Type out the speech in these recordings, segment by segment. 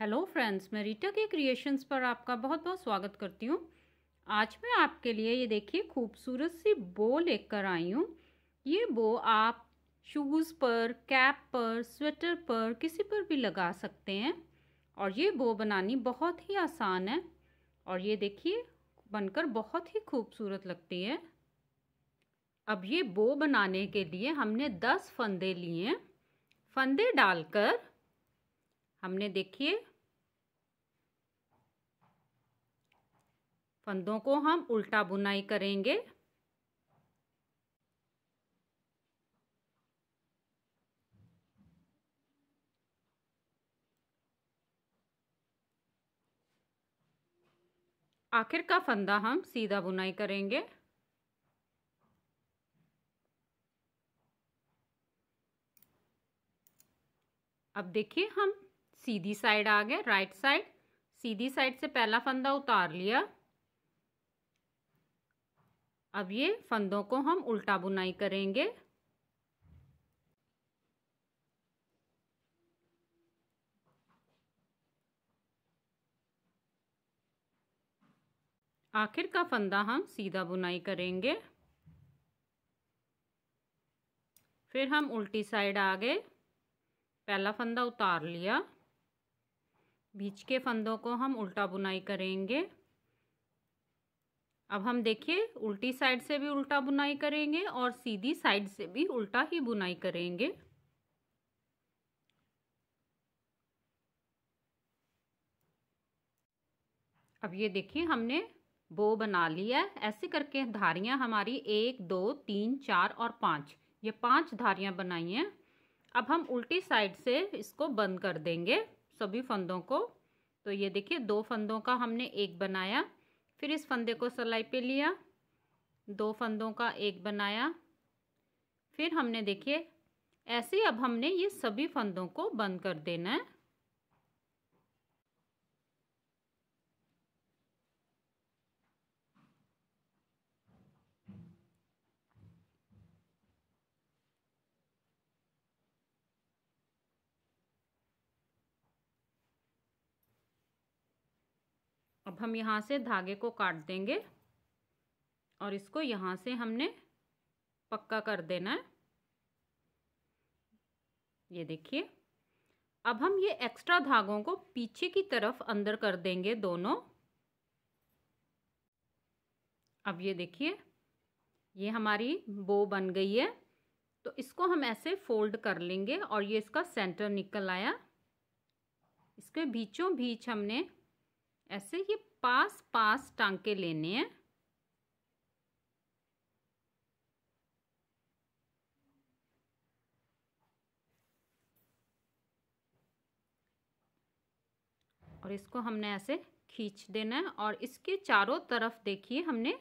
hello friends मैं रीटा के creations पर आपका बहुत बहुत स्वागत करती हूँ आज मैं आपके लिए ये देखिए खूबसूरत सी बो लेकर आई हूँ ये बो आप शूज़ पर कैप पर स्वेटर पर किसी पर भी लगा सकते हैं और ये बो बनानी बहुत ही आसान है और ये देखिए बनकर बहुत ही खूबसूरत लगती है अब ये बो बनाने के लिए हमने दस फंदे लिए फंदे डालकर हमने देखिए फंदों को हम उल्टा बुनाई करेंगे आखिर का फंदा हम सीधा बुनाई करेंगे अब देखिए हम सीधी साइड आ गया राइट साइड सीधी साइड से पहला फंदा उतार लिया अब ये फंदों को हम उल्टा बुनाई करेंगे आखिर का फंदा हम सीधा बुनाई करेंगे फिर हम उल्टी साइड आ गए पहला फंदा उतार लिया बीच के फंदों को हम उल्टा बुनाई करेंगे अब हम देखिए उल्टी साइड से भी उल्टा बुनाई करेंगे और सीधी साइड से भी उल्टा ही बुनाई करेंगे अब ये देखिए हमने बो बना लिया है ऐसे करके धारियाँ हमारी एक दो तीन चार और पाँच ये पांच धारियाँ बनाई हैं अब हम उल्टी साइड से इसको बंद कर देंगे सभी फंदों को तो ये देखिए दो फंदों का हमने एक बनाया फिर इस फंदे को सलाई पे लिया दो फंदों का एक बनाया फिर हमने देखिए ऐसे अब हमने ये सभी फंदों को बंद कर देना है अब हम यहाँ से धागे को काट देंगे और इसको यहाँ से हमने पक्का कर देना है ये देखिए अब हम ये एक्स्ट्रा धागों को पीछे की तरफ अंदर कर देंगे दोनों अब ये देखिए ये हमारी बो बन गई है तो इसको हम ऐसे फोल्ड कर लेंगे और ये इसका सेंटर निकल आया इसके बीचों बीच हमने ऐसे ये पास पास टांके लेने हैं और इसको हमने ऐसे खींच देना है और इसके चारों तरफ देखिए हमने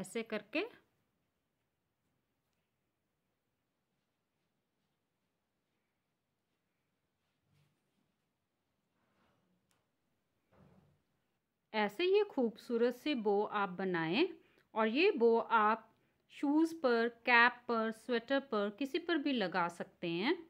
ऐसे करके ऐसे ये खूबसूरत से बो आप बनाएं और ये बो आप शूज़ पर कैप पर स्वेटर पर किसी पर भी लगा सकते हैं